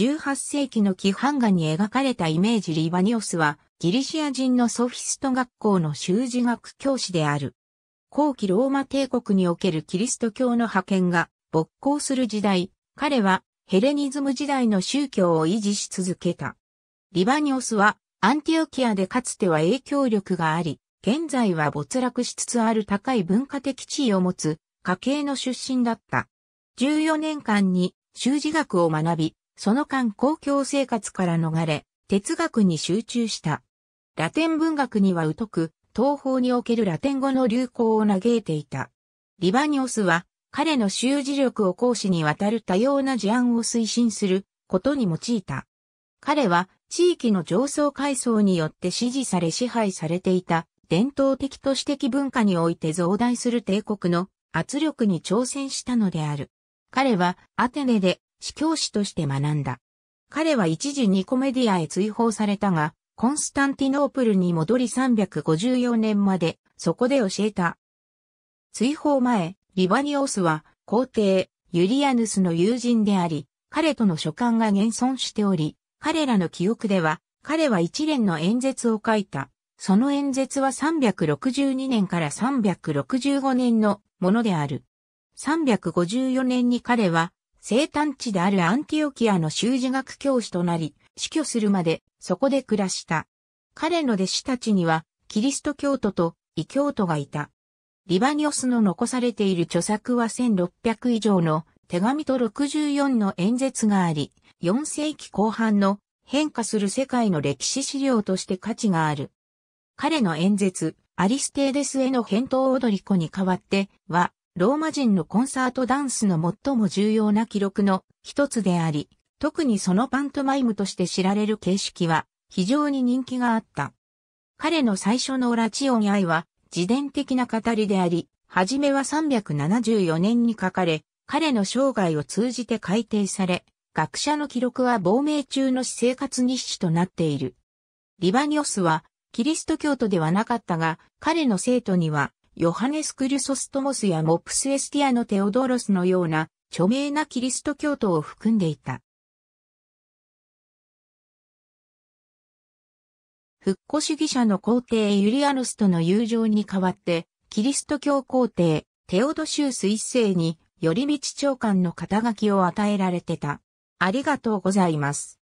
18世紀の規範画に描かれたイメージリバニオスは、ギリシア人のソフィスト学校の修士学教師である。後期ローマ帝国におけるキリスト教の派遣が勃興する時代、彼はヘレニズム時代の宗教を維持し続けた。リバニオスはアンティオキアでかつては影響力があり、現在は没落しつつある高い文化的地位を持つ家系の出身だった。14年間に修士学を学び、その間公共生活から逃れ、哲学に集中した。ラテン文学には疎く、東方におけるラテン語の流行を嘆いていた。リバニオスは、彼の修辞力を講師にわたる多様な事案を推進することに用いた。彼は、地域の上層階層によって支持され支配されていた伝統的都市的文化において増大する帝国の圧力に挑戦したのである。彼はアテネで司教師として学んだ。彼は一時ニコメディアへ追放されたが、コンスタンティノープルに戻り354年まで、そこで教えた。追放前、リバニオスは、皇帝、ユリアヌスの友人であり、彼との書簡が現存しており、彼らの記憶では、彼は一連の演説を書いた。その演説は362年から365年のものである。354年に彼は生誕地であるアンティオキアの修士学教師となり、死去するまでそこで暮らした。彼の弟子たちには、キリスト教徒と異教徒がいた。リバニオスの残されている著作は1600以上の手紙と64の演説があり、4世紀後半の変化する世界の歴史資料として価値がある。彼の演説、アリステーデスへの返答踊り子に代わっては、ローマ人のコンサートダンスの最も重要な記録の一つであり、特にそのパントマイムとして知られる形式は非常に人気があった。彼の最初のラチオン愛は自伝的な語りであり、はじめは374年に書かれ、彼の生涯を通じて改定され、学者の記録は亡命中の私生活日誌となっている。リバニオスは、キリスト教徒ではなかったが、彼の生徒には、ヨハネス・クリュソストモスやモプスエスティアのテオドロスのような著名なキリスト教徒を含んでいた。復古主義者の皇帝ユリアヌスとの友情に代わって、キリスト教皇帝テオドシウス一世に、寄り道長官の肩書きを与えられてた。ありがとうございます。